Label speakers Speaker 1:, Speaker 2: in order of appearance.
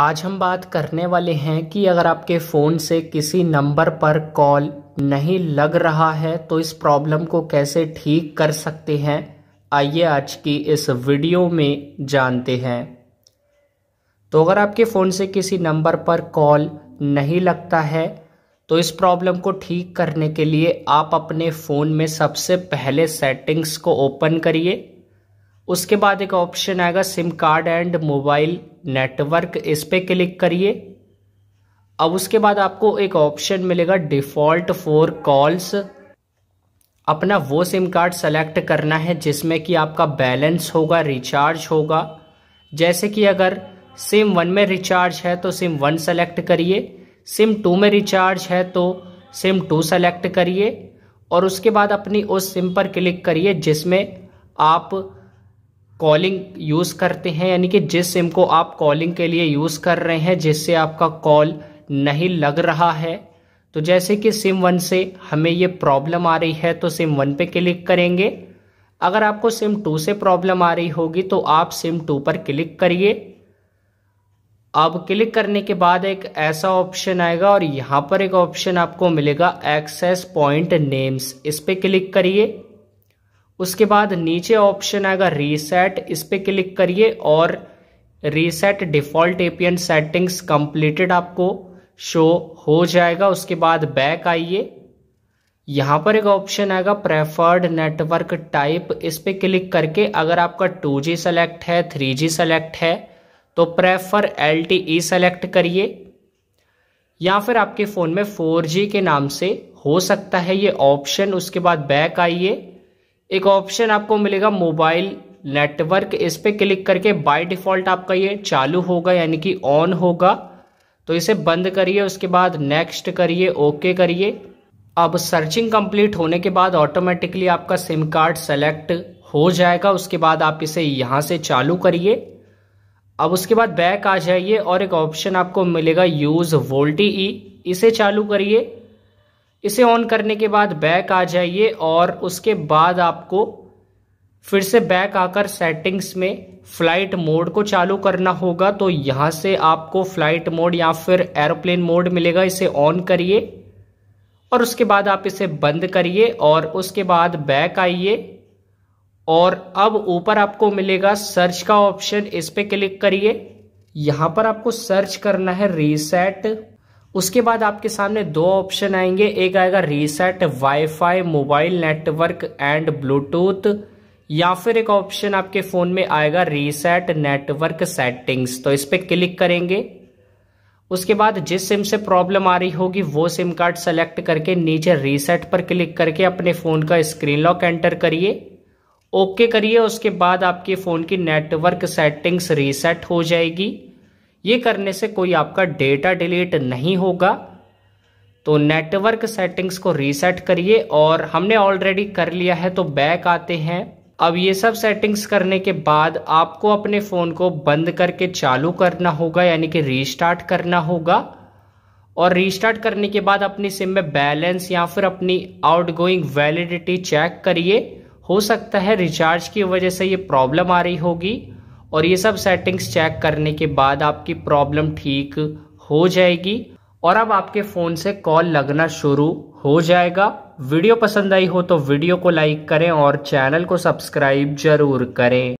Speaker 1: आज हम बात करने वाले हैं कि अगर आपके फ़ोन से किसी नंबर पर कॉल नहीं लग रहा है तो इस प्रॉब्लम को कैसे ठीक कर सकते हैं आइए आज की इस वीडियो में जानते हैं तो अगर आपके फ़ोन से किसी नंबर पर कॉल नहीं लगता है तो इस प्रॉब्लम को ठीक करने के लिए आप अपने फ़ोन में सबसे पहले सेटिंग्स को ओपन करिए उसके बाद एक ऑप्शन आएगा SIM card and mobile network इस पर क्लिक करिए अब उसके बाद आपको एक ऑप्शन मिलेगा डिफ़ॉल्ट फॉर कॉल्स अपना वो सिम कार्ड सेलेक्ट करना है जिसमें कि आपका बैलेंस होगा रिचार्ज होगा जैसे कि अगर सिम वन में रिचार्ज है तो सिम वन सेलेक्ट करिए सिम टू में रिचार्ज है तो सिम टू सेलेक्ट करिए और उसके बाद अपनी उस सिम पर क्लिक करिए जिसमें आप कॉलिंग यूज़ करते हैं यानी कि जिस सिम को आप कॉलिंग के लिए यूज़ कर रहे हैं जिससे आपका कॉल नहीं लग रहा है तो जैसे कि सिम वन से हमें ये प्रॉब्लम आ रही है तो सिम वन पे क्लिक करेंगे अगर आपको सिम टू से प्रॉब्लम आ रही होगी तो आप सिम टू पर क्लिक करिए अब क्लिक करने के बाद एक ऐसा ऑप्शन आएगा और यहाँ पर एक ऑप्शन आपको मिलेगा एक्सेस पॉइंट नेम्स इस पर क्लिक करिए उसके बाद नीचे ऑप्शन आएगा रीसेट इस पर क्लिक करिए और reset default APN settings completed आपको शो हो जाएगा उसके बाद बैक आइए यहाँ पर एक ऑप्शन आएगा प्रेफर्ड नेटवर्क टाइप इस पर क्लिक करके अगर आपका 2G सेलेक्ट है 3G सेलेक्ट है तो prefer L T E select करिए या फिर आपके फ़ोन में 4G के नाम से हो सकता है ये ऑप्शन उसके बाद बैक आइए एक ऑप्शन आपको मिलेगा मोबाइल नेटवर्क इस पर क्लिक करके बाय डिफ़ॉल्ट आपका ये चालू होगा यानी कि ऑन होगा तो इसे बंद करिए उसके बाद नेक्स्ट करिए ओके करिए अब सर्चिंग कंप्लीट होने के बाद ऑटोमेटिकली आपका सिम कार्ड सेलेक्ट हो जाएगा उसके बाद आप इसे यहाँ से चालू करिए अब उसके बाद बैक आ जाइए और एक ऑप्शन आपको मिलेगा यूज़ वोल्टी ई इसे चालू करिए इसे ऑन करने के बाद बैक आ जाइए और उसके बाद आपको फिर से बैक आकर सेटिंग्स में फ्लाइट मोड को चालू करना होगा तो यहाँ से आपको फ्लाइट मोड या फिर एरोप्लेन मोड मिलेगा इसे ऑन करिए और उसके बाद आप इसे बंद करिए और उसके बाद बैक आइए और अब ऊपर आपको मिलेगा सर्च का ऑप्शन इस पर क्लिक करिए यहाँ पर आपको सर्च करना है रीसेट उसके बाद आपके सामने दो ऑप्शन आएंगे एक आएगा reset WiFi mobile network and Bluetooth या फिर एक ऑप्शन आपके फोन में आएगा रीसेट नेटवर्क सेटिंग्स तो इस पर क्लिक करेंगे उसके बाद जिस सिम से प्रॉब्लम आ रही होगी वो सिम कार्ड सेलेक्ट करके नीचे रीसेट पर क्लिक करके अपने फ़ोन का स्क्रीन लॉक एंटर करिए ओके करिए उसके बाद आपके फ़ोन की नेटवर्क सेटिंग्स रीसेट हो जाएगी ये करने से कोई आपका डेटा डिलीट नहीं होगा तो नेटवर्क सेटिंग्स को रीसेट करिए और हमने ऑलरेडी कर लिया है तो बैक आते हैं अब ये सब सेटिंग्स करने के बाद आपको अपने फ़ोन को बंद करके चालू करना होगा यानी कि रीस्टार्ट करना होगा और रीस्टार्ट करने के बाद अपनी सिम में बैलेंस या फिर अपनी आउटगोइंग वैलिडिटी चेक करिए हो सकता है रिचार्ज की वजह से ये प्रॉब्लम आ रही होगी और ये सब सेटिंग्स चेक करने के बाद आपकी प्रॉब्लम ठीक हो जाएगी और अब आपके फ़ोन से कॉल लगना शुरू हो जाएगा वीडियो पसंद आई हो तो वीडियो को लाइक करें और चैनल को सब्सक्राइब जरूर करें